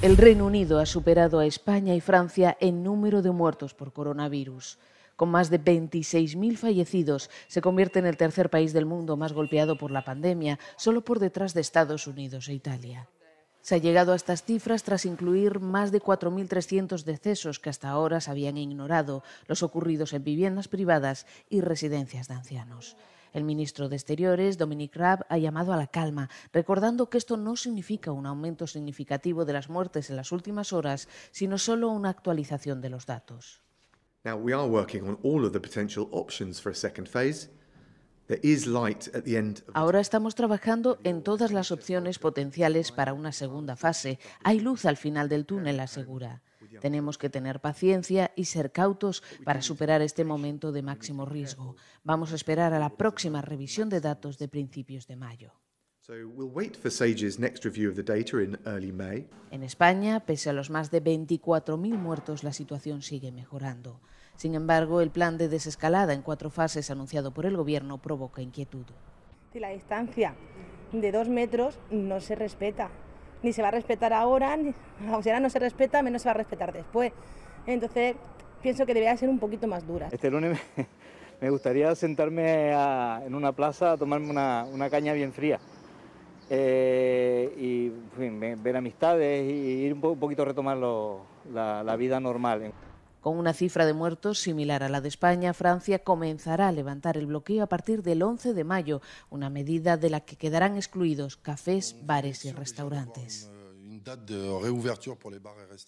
El Reino Unido ha superado a España y Francia en número de muertos por coronavirus. Con más de 26.000 fallecidos, se convierte en el tercer país del mundo más golpeado por la pandemia, solo por detrás de Estados Unidos e Italia. Se ha llegado a estas cifras tras incluir más de 4.300 decesos que hasta ahora se habían ignorado, los ocurridos en viviendas privadas y residencias de ancianos. El ministro de Exteriores, Dominic Raab, ha llamado a la calma, recordando que esto no significa un aumento significativo de las muertes en las últimas horas, sino solo una actualización de los datos. Ahora estamos trabajando en todas las opciones potenciales para una segunda fase. Hay luz al final del túnel, asegura. Tenemos que tener paciencia y ser cautos para superar este momento de máximo riesgo. Vamos a esperar a la próxima revisión de datos de principios de mayo. En España, pese a los más de 24.000 muertos, la situación sigue mejorando. Sin embargo, el plan de desescalada en cuatro fases anunciado por el Gobierno provoca inquietud. la distancia de dos metros no se respeta, ni se va a respetar ahora, o sea no se respeta, menos se va a respetar después. Entonces, pienso que debería ser un poquito más dura. Este lunes me, gustaría sentarme en una plaza a tomarme una, caña bien fría. Eh, y ver amistades y ir un poquito a retomar la vida normal. Con una cifra de muertos similar a la de España, Francia comenzará a levantar el bloqueo a partir del 11 de mayo, una medida de la que quedarán excluidos cafés, bares y restaurantes.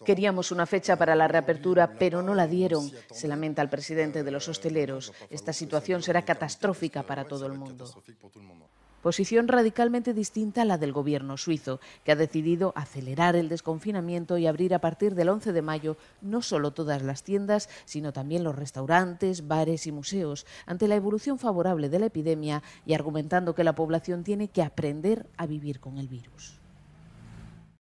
Queríamos una fecha para la reapertura, pero no la dieron, se lamenta el presidente de los hosteleros. Esta situación será catastrófica para todo el mundo posición radicalmente distinta a la del gobierno suizo, que ha decidido acelerar el desconfinamiento y abrir a partir del 11 de mayo no solo todas las tiendas, sino también los restaurantes, bares y museos, ante la evolución favorable de la epidemia y argumentando que la población tiene que aprender a vivir con el virus.